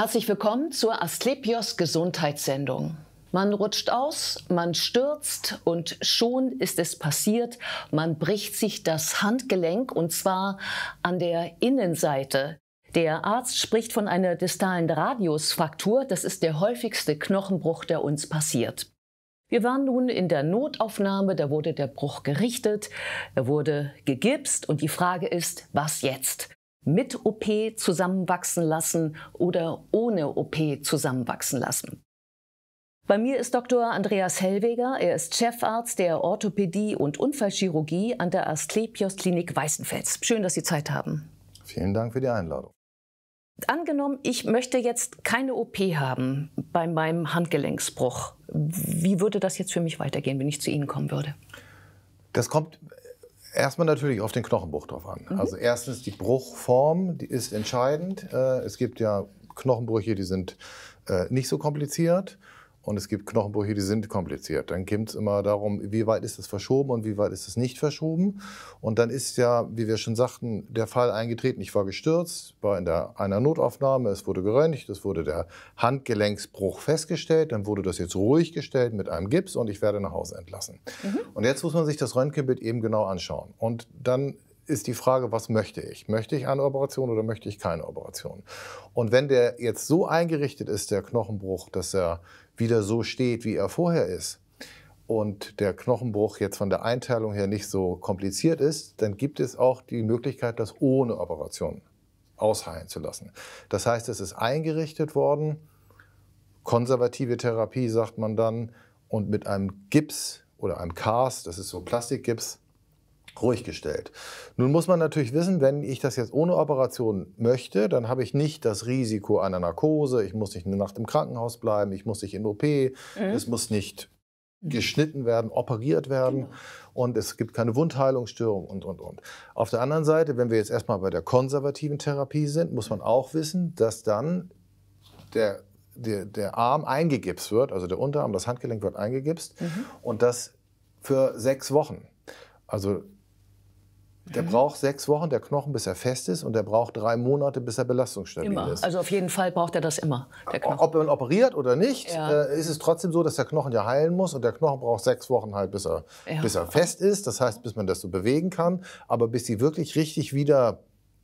Herzlich willkommen zur Asklepios Gesundheitssendung. Man rutscht aus, man stürzt und schon ist es passiert. Man bricht sich das Handgelenk und zwar an der Innenseite. Der Arzt spricht von einer distalen Radiusfraktur. Das ist der häufigste Knochenbruch, der uns passiert. Wir waren nun in der Notaufnahme, da wurde der Bruch gerichtet, er wurde gegipst und die Frage ist, was jetzt? mit OP zusammenwachsen lassen oder ohne OP zusammenwachsen lassen. Bei mir ist Dr. Andreas Hellweger. Er ist Chefarzt der Orthopädie und Unfallchirurgie an der Asklepios Klinik Weißenfels. Schön, dass Sie Zeit haben. Vielen Dank für die Einladung. Angenommen, ich möchte jetzt keine OP haben bei meinem Handgelenksbruch. Wie würde das jetzt für mich weitergehen, wenn ich zu Ihnen kommen würde? Das kommt Erstmal natürlich auf den Knochenbruch drauf an. Mhm. Also erstens die Bruchform, die ist entscheidend. Äh, es gibt ja Knochenbrüche, die sind äh, nicht so kompliziert. Und es gibt Knochenbrüche, die sind kompliziert. Dann geht es immer darum, wie weit ist es verschoben und wie weit ist es nicht verschoben. Und dann ist ja, wie wir schon sagten, der Fall eingetreten. Ich war gestürzt, war in der, einer Notaufnahme, es wurde geröntgt, es wurde der Handgelenksbruch festgestellt, dann wurde das jetzt ruhig gestellt mit einem Gips und ich werde nach Hause entlassen. Mhm. Und jetzt muss man sich das Röntgenbild eben genau anschauen. Und dann ist die Frage, was möchte ich? Möchte ich eine Operation oder möchte ich keine Operation? Und wenn der jetzt so eingerichtet ist, der Knochenbruch, dass er wieder so steht, wie er vorher ist und der Knochenbruch jetzt von der Einteilung her nicht so kompliziert ist, dann gibt es auch die Möglichkeit, das ohne Operation ausheilen zu lassen. Das heißt, es ist eingerichtet worden, konservative Therapie sagt man dann, und mit einem Gips oder einem Cast, das ist so Plastikgips, ruhig gestellt. Nun muss man natürlich wissen, wenn ich das jetzt ohne Operation möchte, dann habe ich nicht das Risiko einer Narkose, ich muss nicht eine Nacht im Krankenhaus bleiben, ich muss nicht in OP, mhm. es muss nicht geschnitten werden, operiert werden genau. und es gibt keine Wundheilungsstörung und, und, und. Auf der anderen Seite, wenn wir jetzt erstmal bei der konservativen Therapie sind, muss man auch wissen, dass dann der, der, der Arm eingegipst wird, also der Unterarm, das Handgelenk wird eingegipst mhm. und das für sechs Wochen. Also der mhm. braucht sechs Wochen, der Knochen, bis er fest ist, und der braucht drei Monate, bis er belastungsstabil immer. ist. Also auf jeden Fall braucht er das immer. Ob man operiert oder nicht, ja. äh, ist es trotzdem so, dass der Knochen ja heilen muss und der Knochen braucht sechs Wochen halt, bis er, ja. bis er fest ist. Das heißt, bis man das so bewegen kann. Aber bis sie wirklich richtig wieder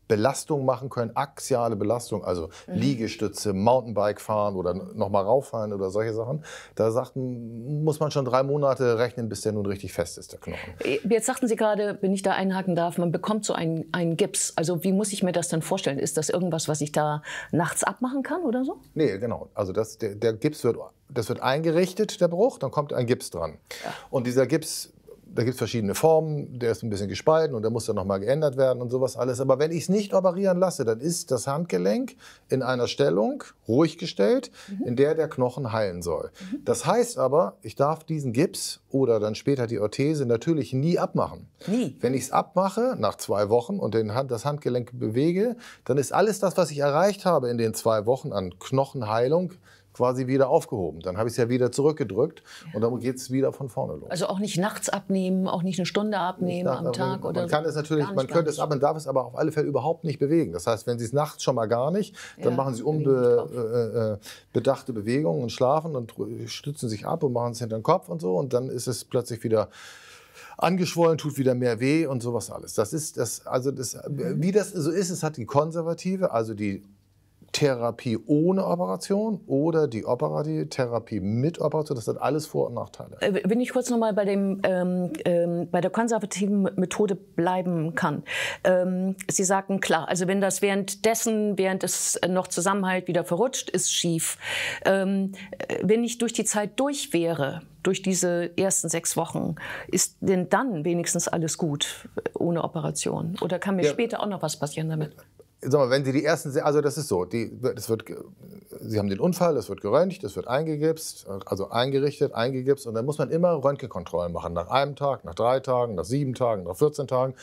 Belastung machen können, axiale Belastung, also mhm. Liegestütze, Mountainbike fahren oder nochmal rauffallen oder solche Sachen. Da sagten, muss man schon drei Monate rechnen, bis der nun richtig fest ist, der Knochen. Äh, jetzt sagten Sie gerade, wenn ich da einhaken darf, man bekommt so einen, einen Gips. Also wie muss ich mir das dann vorstellen? Ist das irgendwas, was ich da nachts abmachen kann oder so? Nee, genau. Also das, der, der Gips wird das wird eingerichtet, der Bruch, dann kommt ein Gips dran. Ja. Und dieser Gips da gibt es verschiedene Formen, der ist ein bisschen gespalten und der muss dann nochmal geändert werden und sowas alles. Aber wenn ich es nicht operieren lasse, dann ist das Handgelenk in einer Stellung ruhig gestellt, mhm. in der der Knochen heilen soll. Mhm. Das heißt aber, ich darf diesen Gips oder dann später die Orthese natürlich nie abmachen. Nie. Wenn ich es abmache, nach zwei Wochen und Hand, das Handgelenk bewege, dann ist alles das, was ich erreicht habe in den zwei Wochen an Knochenheilung, quasi wieder aufgehoben. Dann habe ich es ja wieder zurückgedrückt ja. und dann geht es wieder von vorne los. Also auch nicht nachts abnehmen, auch nicht eine Stunde abnehmen am Tag man oder Man kann es natürlich, nicht, man könnte es ab, man darf es aber auf alle Fälle überhaupt nicht bewegen. Das heißt, wenn Sie es nachts schon mal gar nicht, dann ja, machen Sie unbedachte unbe, äh, äh, äh, Bewegungen und schlafen und stützen sich ab und machen es hinter den Kopf und so und dann ist es plötzlich wieder angeschwollen, tut wieder mehr weh und sowas alles. Das ist das, also das, mhm. wie das so ist, es hat die Konservative, also die Therapie ohne Operation oder die operative Therapie mit Operation. Das hat alles Vor- und Nachteile. Äh, wenn ich kurz nochmal bei, ähm, ähm, bei der konservativen Methode bleiben kann. Ähm, Sie sagten, klar, also wenn das währenddessen, während es noch Zusammenhalt wieder verrutscht, ist schief. Ähm, äh, wenn ich durch die Zeit durch wäre, durch diese ersten sechs Wochen, ist denn dann wenigstens alles gut ohne Operation? Oder kann mir ja. später auch noch was passieren damit? sag mal, wenn Sie die ersten, also das ist so, die, das wird, Sie haben den Unfall, es wird geröntgt, es wird eingegipst, also eingerichtet, eingegipst und dann muss man immer Röntgenkontrollen machen, nach einem Tag, nach drei Tagen, nach sieben Tagen, nach 14 Tagen,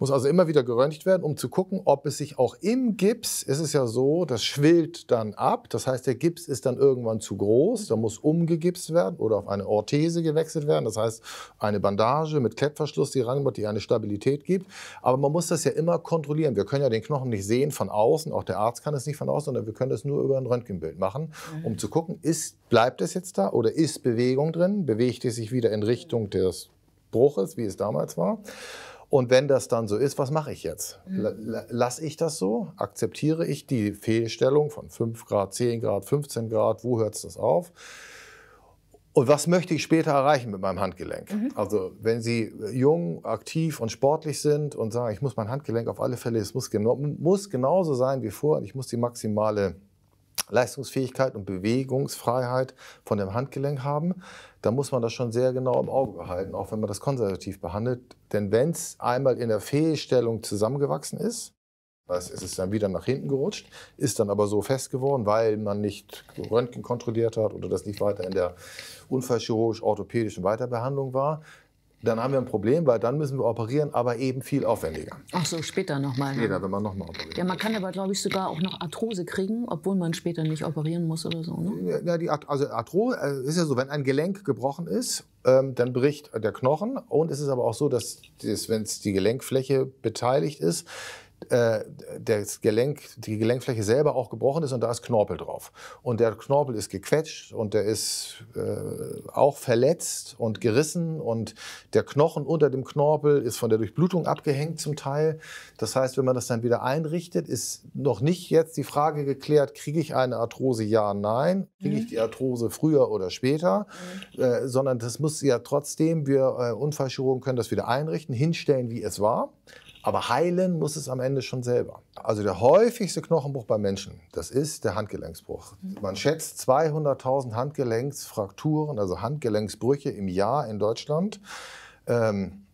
muss also immer wieder geröntgt werden, um zu gucken, ob es sich auch im Gips, ist es ja so, das schwillt dann ab, das heißt, der Gips ist dann irgendwann zu groß, da muss umgegipst werden oder auf eine Orthese gewechselt werden, das heißt, eine Bandage mit Klettverschluss, die rangebracht, die eine Stabilität gibt, aber man muss das ja immer kontrollieren, wir können ja den Knochen nicht sehen, sehen von außen, auch der Arzt kann es nicht von außen, sondern wir können das nur über ein Röntgenbild machen, mhm. um zu gucken, ist, bleibt es jetzt da oder ist Bewegung drin, bewegt es sich wieder in Richtung des Bruches, wie es damals war. Und wenn das dann so ist, was mache ich jetzt? Mhm. Lasse ich das so? Akzeptiere ich die Fehlstellung von 5 Grad, 10 Grad, 15 Grad? Wo hört es das auf? Und was möchte ich später erreichen mit meinem Handgelenk? Mhm. Also wenn Sie äh, jung, aktiv und sportlich sind und sagen, ich muss mein Handgelenk auf alle Fälle, es muss, genau, muss genauso sein wie vorher, ich muss die maximale Leistungsfähigkeit und Bewegungsfreiheit von dem Handgelenk haben, dann muss man das schon sehr genau im Auge behalten, auch wenn man das konservativ behandelt. Denn wenn es einmal in der Fehlstellung zusammengewachsen ist, es ist dann wieder nach hinten gerutscht, ist dann aber so fest geworden, weil man nicht Röntgen kontrolliert hat oder das nicht weiter in der unfallchirurgisch-orthopädischen Weiterbehandlung war. Dann haben wir ein Problem, weil dann müssen wir operieren, aber eben viel aufwendiger. Ach so, später nochmal. Ne? Später, wenn man nochmal operiert. Ja, man kann aber, glaube ich, sogar auch noch Arthrose kriegen, obwohl man später nicht operieren muss oder so. Ne? Ja, die Art also Arthrose äh, ist ja so, wenn ein Gelenk gebrochen ist, ähm, dann bricht der Knochen. Und es ist aber auch so, dass das, wenn es die Gelenkfläche beteiligt ist, äh, das Gelenk, die Gelenkfläche selber auch gebrochen ist und da ist Knorpel drauf. Und der Knorpel ist gequetscht und der ist äh, auch verletzt und gerissen und der Knochen unter dem Knorpel ist von der Durchblutung abgehängt zum Teil. Das heißt, wenn man das dann wieder einrichtet, ist noch nicht jetzt die Frage geklärt, kriege ich eine Arthrose, ja, nein, kriege ich mhm. die Arthrose früher oder später, mhm. äh, sondern das muss ja trotzdem, wir äh, Unfallchirurgen können das wieder einrichten, hinstellen, wie es war. Aber heilen muss es am Ende Stelle schon selber. Also der häufigste Knochenbruch bei Menschen, das ist der Handgelenksbruch. Mhm. Man schätzt 200.000 Handgelenksfrakturen, also Handgelenksbrüche im Jahr in Deutschland. Ähm,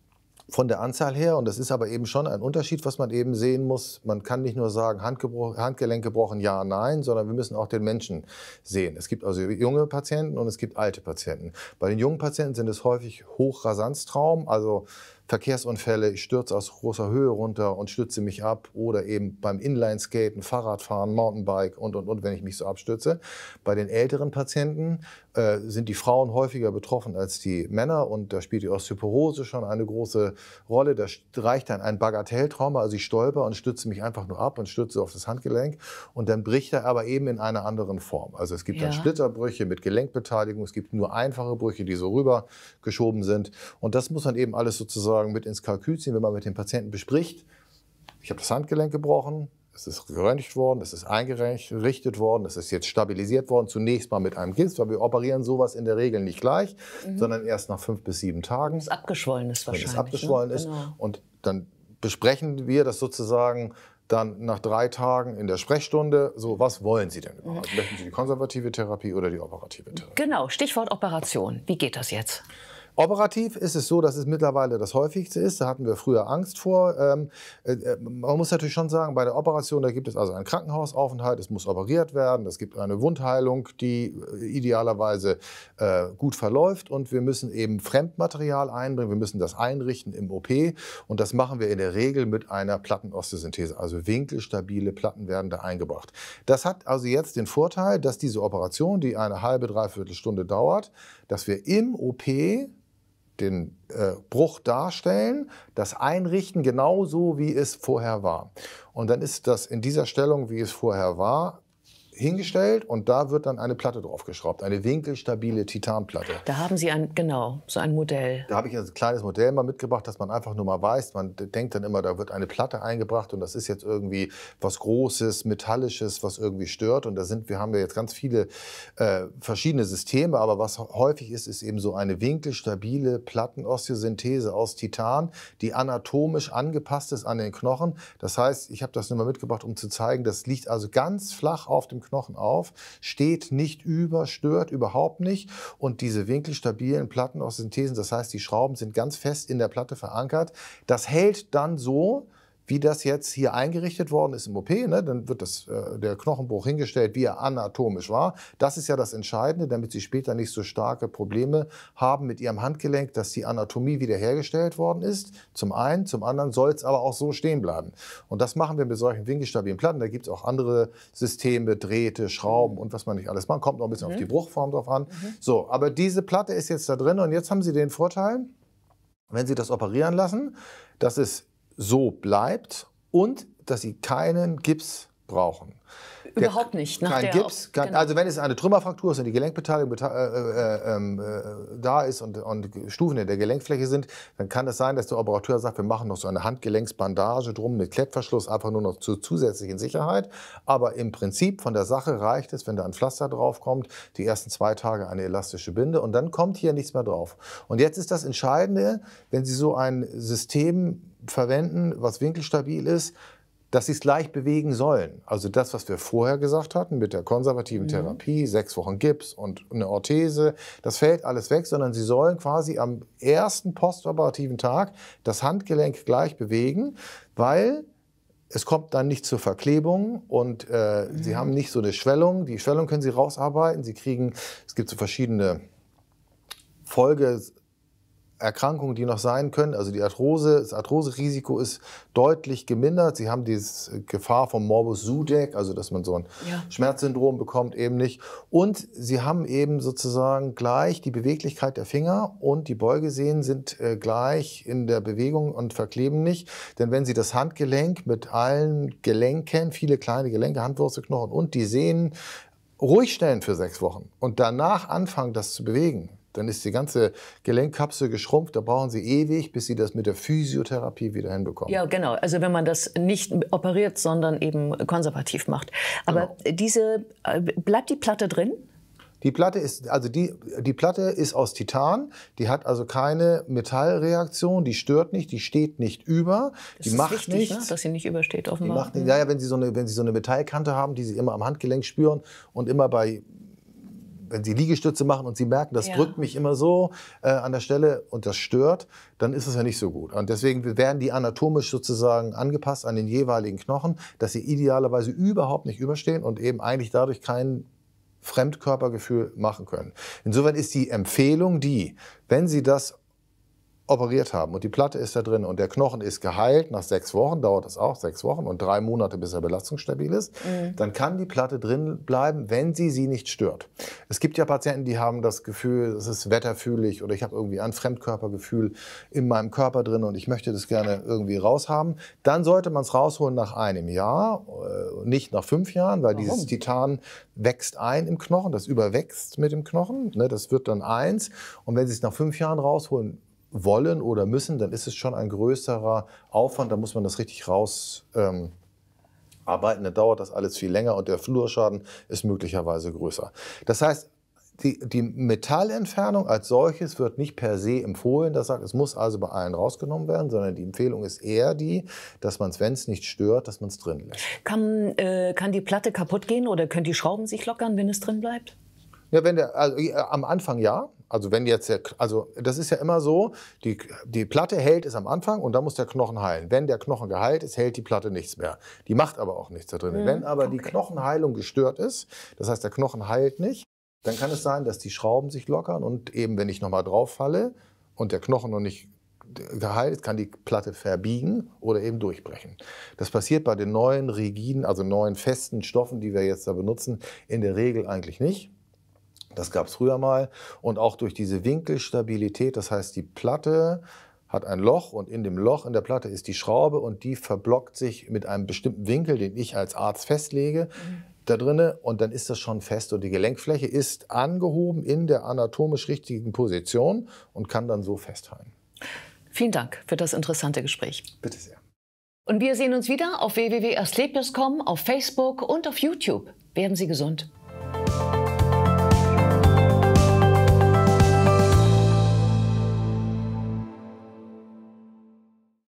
von der Anzahl her, und das ist aber eben schon ein Unterschied, was man eben sehen muss. Man kann nicht nur sagen, Handgelenk gebrochen, ja, nein, sondern wir müssen auch den Menschen sehen. Es gibt also junge Patienten und es gibt alte Patienten. Bei den jungen Patienten sind es häufig Hochrasanztraum, also Verkehrsunfälle, ich stürze aus großer Höhe runter und stütze mich ab oder eben beim Inlineskaten, Fahrradfahren, Mountainbike und, und, und, wenn ich mich so abstütze. Bei den älteren Patienten äh, sind die Frauen häufiger betroffen als die Männer und da spielt die Osteoporose schon eine große Rolle. Da reicht dann ein Bagatelltrauma, also ich stolper und stütze mich einfach nur ab und stütze auf das Handgelenk und dann bricht er aber eben in einer anderen Form. Also es gibt ja. dann Splitterbrüche mit Gelenkbeteiligung, es gibt nur einfache Brüche, die so rübergeschoben sind und das muss dann eben alles sozusagen sozusagen mit ins Kalkül ziehen, wenn man mit dem Patienten bespricht, ich habe das Handgelenk gebrochen, es ist geröntgt worden, es ist eingerichtet worden, es ist jetzt stabilisiert worden, zunächst mal mit einem Gips, weil wir operieren sowas in der Regel nicht gleich, mhm. sondern erst nach fünf bis sieben Tagen. Wenn es ne? abgeschwollen ist wahrscheinlich. Wenn es abgeschwollen ne? ist. Genau. Und dann besprechen wir das sozusagen dann nach drei Tagen in der Sprechstunde, so was wollen Sie denn mhm. überhaupt? Möchten Sie die konservative Therapie oder die operative Therapie? Genau, Stichwort Operation. Wie geht das jetzt? Operativ ist es so, dass es mittlerweile das häufigste ist. Da hatten wir früher Angst vor. Ähm, äh, äh, man muss natürlich schon sagen, bei der Operation, da gibt es also einen Krankenhausaufenthalt, es muss operiert werden, es gibt eine Wundheilung, die äh, idealerweise gut verläuft und wir müssen eben Fremdmaterial einbringen, wir müssen das einrichten im OP und das machen wir in der Regel mit einer Plattenosteosynthese. Also winkelstabile Platten werden da eingebracht. Das hat also jetzt den Vorteil, dass diese Operation, die eine halbe, dreiviertel Stunde dauert, dass wir im OP den äh, Bruch darstellen, das einrichten genauso, wie es vorher war. Und dann ist das in dieser Stellung, wie es vorher war, hingestellt und da wird dann eine Platte draufgeschraubt, eine winkelstabile Titanplatte. Da haben Sie ein, genau, so ein Modell. Da habe ich also ein kleines Modell mal mitgebracht, dass man einfach nur mal weiß, man denkt dann immer, da wird eine Platte eingebracht und das ist jetzt irgendwie was Großes, Metallisches, was irgendwie stört und da sind, wir haben ja jetzt ganz viele äh, verschiedene Systeme, aber was häufig ist, ist eben so eine winkelstabile Plattenosteosynthese aus Titan, die anatomisch angepasst ist an den Knochen. Das heißt, ich habe das nur mal mitgebracht, um zu zeigen, das liegt also ganz flach auf dem Knochen auf, steht nicht über, stört überhaupt nicht. Und diese winkelstabilen Platten aus Synthesen, das heißt, die Schrauben sind ganz fest in der Platte verankert, das hält dann so, wie das jetzt hier eingerichtet worden ist im OP, ne, dann wird das, äh, der Knochenbruch hingestellt, wie er anatomisch war. Das ist ja das Entscheidende, damit Sie später nicht so starke Probleme haben mit Ihrem Handgelenk, dass die Anatomie wiederhergestellt worden ist. Zum einen, zum anderen soll es aber auch so stehen bleiben. Und das machen wir mit solchen winkelstabilen Platten. Da gibt es auch andere Systeme, Drähte, Schrauben mhm. und was man nicht alles macht. Kommt noch ein bisschen mhm. auf die mhm. Bruchform drauf an. Mhm. So, aber diese Platte ist jetzt da drin und jetzt haben Sie den Vorteil, wenn Sie das operieren lassen, dass es so bleibt und dass sie keinen Gips brauchen. Überhaupt der, nicht. Nach kein der Gips. Kein, genau. Also wenn es eine Trümmerfraktur ist und die Gelenkbeteiligung äh, äh, ähm, äh, da ist und, und Stufen in der Gelenkfläche sind, dann kann es das sein, dass der Operateur sagt, wir machen noch so eine Handgelenksbandage drum mit Klettverschluss, einfach nur noch zur zusätzlichen Sicherheit. Aber im Prinzip von der Sache reicht es, wenn da ein Pflaster draufkommt, die ersten zwei Tage eine elastische Binde und dann kommt hier nichts mehr drauf. Und jetzt ist das Entscheidende, wenn Sie so ein System verwenden, was winkelstabil ist, dass sie es leicht bewegen sollen. Also das, was wir vorher gesagt hatten mit der konservativen mhm. Therapie, sechs Wochen Gips und eine Orthese, das fällt alles weg, sondern sie sollen quasi am ersten postoperativen Tag das Handgelenk gleich bewegen, weil es kommt dann nicht zur Verklebung und äh, mhm. sie haben nicht so eine Schwellung. Die Schwellung können sie rausarbeiten. Sie kriegen, es gibt so verschiedene Folge Erkrankungen, die noch sein können. Also die Arthrose, das Arthrose-Risiko ist deutlich gemindert. Sie haben die Gefahr vom Morbus Sudeck, also dass man so ein ja. Schmerzsyndrom bekommt, eben nicht. Und sie haben eben sozusagen gleich die Beweglichkeit der Finger und die Beugesehnen sind äh, gleich in der Bewegung und verkleben nicht. Denn wenn sie das Handgelenk mit allen Gelenken, viele kleine Gelenke, Handwurzelknochen und die Sehnen ruhig stellen für sechs Wochen und danach anfangen, das zu bewegen, dann ist die ganze Gelenkkapsel geschrumpft, da brauchen sie ewig, bis sie das mit der Physiotherapie wieder hinbekommen. Ja, genau. Also wenn man das nicht operiert, sondern eben konservativ macht. Aber genau. diese, äh, bleibt die Platte drin? Die Platte ist, also die, die Platte ist aus Titan, die hat also keine Metallreaktion, die stört nicht, die steht nicht über, das die ist macht wichtig, ne, nichts. Ne? Dass sie nicht übersteht, offenbar. Die macht nicht, ja, ja, wenn sie, so eine, wenn sie so eine Metallkante haben, die sie immer am Handgelenk spüren und immer bei wenn sie Liegestütze machen und sie merken, das ja. drückt mich immer so äh, an der Stelle und das stört, dann ist es ja nicht so gut. Und deswegen werden die anatomisch sozusagen angepasst an den jeweiligen Knochen, dass sie idealerweise überhaupt nicht überstehen und eben eigentlich dadurch kein Fremdkörpergefühl machen können. Insofern ist die Empfehlung die, wenn Sie das operiert haben und die Platte ist da drin und der Knochen ist geheilt, nach sechs Wochen dauert das auch, sechs Wochen und drei Monate, bis er belastungsstabil ist, mhm. dann kann die Platte drin bleiben, wenn sie sie nicht stört. Es gibt ja Patienten, die haben das Gefühl, es ist wetterfühlig oder ich habe irgendwie ein Fremdkörpergefühl in meinem Körper drin und ich möchte das gerne irgendwie raushaben. Dann sollte man es rausholen nach einem Jahr, äh, nicht nach fünf Jahren, weil Warum? dieses Titan wächst ein im Knochen, das überwächst mit dem Knochen, ne? das wird dann eins und wenn Sie es nach fünf Jahren rausholen, wollen oder müssen, dann ist es schon ein größerer Aufwand. Da muss man das richtig rausarbeiten. Ähm, dann dauert das alles viel länger und der Flurschaden ist möglicherweise größer. Das heißt, die, die, Metallentfernung als solches wird nicht per se empfohlen. Das sagt, es muss also bei allen rausgenommen werden, sondern die Empfehlung ist eher die, dass man es, wenn es nicht stört, dass man es drin lässt. Kann, äh, kann die Platte kaputt gehen oder können die Schrauben sich lockern, wenn es drin bleibt? Ja, wenn der, also, äh, am Anfang ja. Also wenn jetzt der, also das ist ja immer so, die, die Platte hält es am Anfang und dann muss der Knochen heilen. Wenn der Knochen geheilt ist, hält die Platte nichts mehr. Die macht aber auch nichts da drin. Mhm. Wenn aber okay. die Knochenheilung gestört ist, das heißt der Knochen heilt nicht, dann kann es sein, dass die Schrauben sich lockern und eben wenn ich nochmal drauf falle und der Knochen noch nicht geheilt, ist, kann die Platte verbiegen oder eben durchbrechen. Das passiert bei den neuen rigiden, also neuen festen Stoffen, die wir jetzt da benutzen, in der Regel eigentlich nicht. Das gab es früher mal. Und auch durch diese Winkelstabilität, das heißt, die Platte hat ein Loch und in dem Loch in der Platte ist die Schraube und die verblockt sich mit einem bestimmten Winkel, den ich als Arzt festlege. Mhm. Da drinne und dann ist das schon fest und die Gelenkfläche ist angehoben in der anatomisch richtigen Position und kann dann so festhalten. Vielen Dank für das interessante Gespräch. Bitte sehr. Und wir sehen uns wieder auf www.asclepios.com, auf Facebook und auf YouTube. Werden Sie gesund.